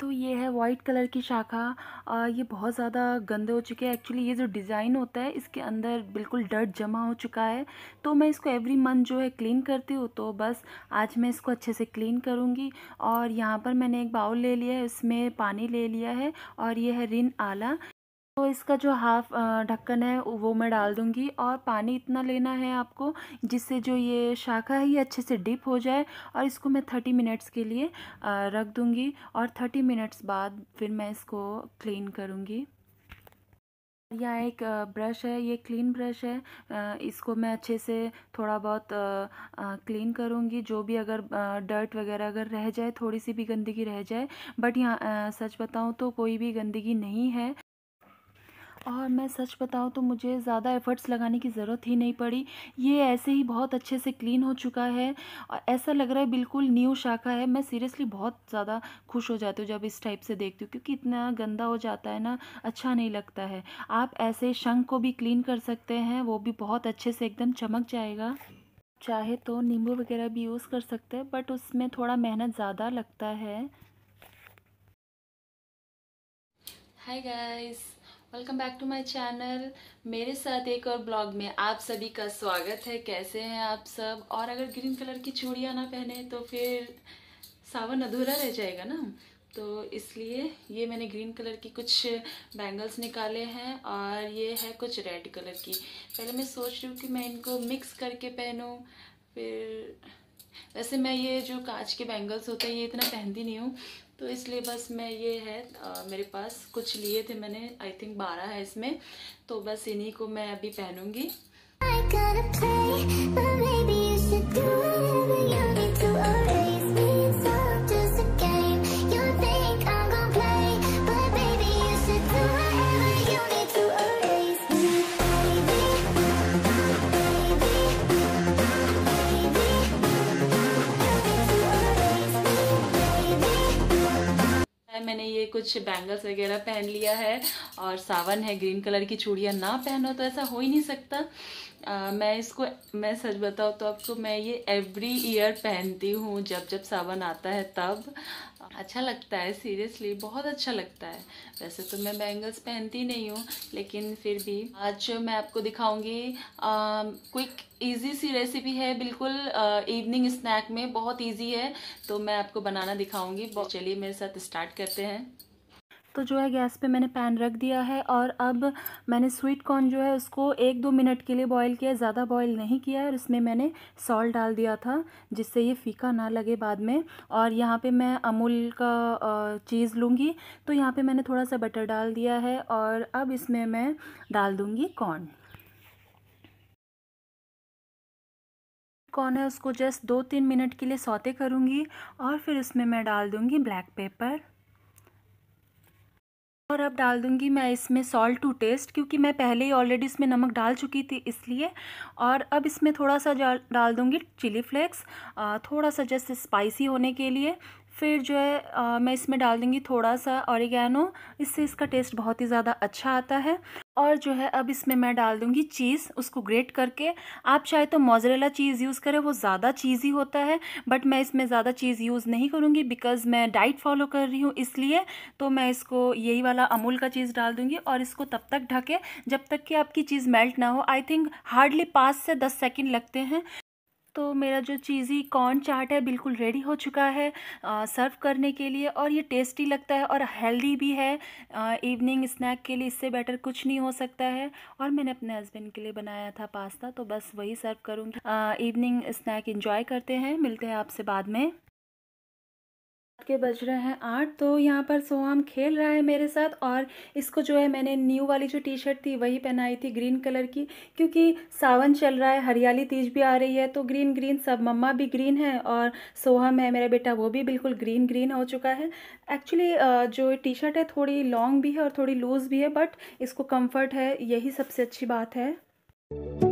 तो ये है वाइट कलर की शाखा आ, ये बहुत ज़्यादा गंदे हो चुके हैं एक्चुअली ये जो डिज़ाइन होता है इसके अंदर बिल्कुल डर्ट जमा हो चुका है तो मैं इसको एवरी मंथ जो है क्लीन करती हूँ तो बस आज मैं इसको अच्छे से क्लीन करूँगी और यहाँ पर मैंने एक बाउल ले लिया है इसमें पानी ले लिया है और ये है रिन आला तो इसका जो हाफ ढक्कन है वो मैं डाल दूंगी और पानी इतना लेना है आपको जिससे जो ये शाखा है ये अच्छे से डिप हो जाए और इसको मैं थर्टी मिनट्स के लिए रख दूंगी और थर्टी मिनट्स बाद फिर मैं इसको क्लीन करूंगी यह एक ब्रश है ये क्लीन ब्रश है इसको मैं अच्छे से थोड़ा बहुत क्लीन करूँगी जो भी अगर डर्ट वगैरह अगर रह जाए थोड़ी सी भी गंदगी रह जाए बट यहाँ सच बताऊँ तो कोई भी गंदगी नहीं है और मैं सच बताऊँ तो मुझे ज़्यादा एफ़र्ट्स लगाने की ज़रूरत ही नहीं पड़ी ये ऐसे ही बहुत अच्छे से क्लीन हो चुका है और ऐसा लग रहा है बिल्कुल न्यू शाखा है मैं सीरियसली बहुत ज़्यादा खुश हो जाती हूँ जब इस टाइप से देखती हूँ क्योंकि इतना गंदा हो जाता है ना अच्छा नहीं लगता है आप ऐसे शंख को भी क्लीन कर सकते हैं वो भी बहुत अच्छे से एकदम चमक जाएगा चाहे तो नींबू वगैरह भी यूज़ कर सकते हैं बट उसमें थोड़ा मेहनत ज़्यादा लगता है hi guys welcome back to my channel मेरे साथ एक और ब्लॉग में आप सभी का स्वागत है कैसे हैं आप सब और अगर ग्रीन कलर की चूड़ियाँ ना पहने तो फिर सावन अधूरा रह जाएगा ना तो इसलिए ये मैंने ग्रीन कलर की कुछ बैंगल्स निकाले हैं और ये है कुछ रेड कलर की पहले मैं सोच रही हूँ कि मैं इनको मिक्स करके पहनूँ फिर वैसे मैं ये जो कांच के बैंगल्स होते हैं ये इतना पहनती नहीं हूँ तो इसलिए बस मैं ये है आ, मेरे पास कुछ लिए थे मैंने आई थिंक बारह है इसमें तो बस इन्हीं को मैं अभी पहनूंगी कुछ बैंगल्स वगैरह पहन लिया है और सावन है ग्रीन कलर की चूड़ियाँ ना पहनो तो ऐसा हो ही नहीं सकता आ, मैं इसको मैं सच बताऊँ तो आपको मैं ये एवरी ईयर पहनती हूँ जब जब सावन आता है तब अच्छा लगता है सीरियसली बहुत अच्छा लगता है वैसे तो मैं बैंगल्स पहनती नहीं हूँ लेकिन फिर भी आज मैं आपको दिखाऊंगी क्विक इजी सी रेसिपी है बिल्कुल इवनिंग स्नैक में बहुत इजी है तो मैं आपको बनाना दिखाऊंगी चलिए मेरे साथ स्टार्ट करते हैं तो जो है गैस पे मैंने पैन रख दिया है और अब मैंने स्वीट कॉर्न जो है उसको एक दो मिनट के लिए बॉईल किया ज़्यादा बॉईल नहीं किया है और इसमें मैंने सॉल्ट डाल दिया था जिससे ये फीका ना लगे बाद में और यहाँ पे मैं अमूल का चीज़ लूँगी तो यहाँ पे मैंने थोड़ा सा बटर डाल दिया है और अब इसमें मैं डाल दूँगी कॉर्न कॉर्न है उसको जस्ट दो तीन मिनट के लिए सौते करूँगी और फिर उसमें मैं डाल दूँगी ब्लैक पेपर और अब डाल दूँगी मैं इसमें सॉल्ट टू टेस्ट क्योंकि मैं पहले ही ऑलरेडी इसमें नमक डाल चुकी थी इसलिए और अब इसमें थोड़ा सा डाल दूँगी चिली फ्लेक्स थोड़ा सा जैसे स्पाइसी होने के लिए फिर जो है आ, मैं इसमें डाल दूँगी थोड़ा सा औरिगैनो इससे इसका टेस्ट बहुत ही ज़्यादा अच्छा आता है और जो है अब इसमें मैं डाल दूँगी चीज़ उसको ग्रेट करके आप चाहे तो मोजरेला चीज़ यूज़ करें वो ज़्यादा चीज़ी होता है बट मैं इसमें ज़्यादा चीज़ यूज़ नहीं करूँगी बिकॉज़ मैं डाइट फॉलो कर रही हूँ इसलिए तो मैं इसको यही वाला अमूल का चीज़ डाल दूँगी और इसको तब तक ढके जब तक कि आपकी चीज़ मेल्ट ना हो आई थिंक हार्डली पाँच से दस सेकेंड लगते हैं तो मेरा जो चीज़ी कॉर्न चाट है बिल्कुल रेडी हो चुका है सर्व करने के लिए और ये टेस्टी लगता है और हेल्दी भी है इवनिंग स्नैक के लिए इससे बेटर कुछ नहीं हो सकता है और मैंने अपने हस्बैंड के लिए बनाया था पास्ता तो बस वही सर्व करूँगी इवनिंग स्नैक इन्जॉय करते हैं मिलते हैं आपसे बाद में के बज रहे हैं आठ तो यहाँ पर सोहम खेल रहा है मेरे साथ और इसको जो है मैंने न्यू वाली जो टी शर्ट थी वही पहनाई थी ग्रीन कलर की क्योंकि सावन चल रहा है हरियाली तीज भी आ रही है तो ग्रीन ग्रीन सब मम्मा भी ग्रीन है और सोहम है मेरा बेटा वो भी बिल्कुल ग्रीन ग्रीन हो चुका है एक्चुअली जो टी शर्ट है थोड़ी लॉन्ग भी है और थोड़ी लूज़ भी है बट इसको कम्फर्ट है यही सबसे अच्छी बात है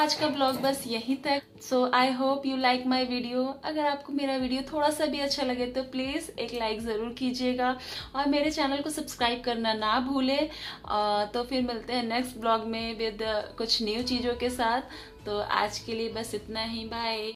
आज का ब्लॉग बस यहीं तक so I hope you like my video अगर आपको मेरा वीडियो थोड़ा सा भी अच्छा लगे तो प्लीज़ एक लाइक ज़रूर कीजिएगा और मेरे चैनल को सब्सक्राइब करना ना भूलें तो फिर मिलते हैं नेक्स्ट ब्लॉग में विद कुछ न्यू चीज़ों के साथ तो आज के लिए बस इतना ही बाय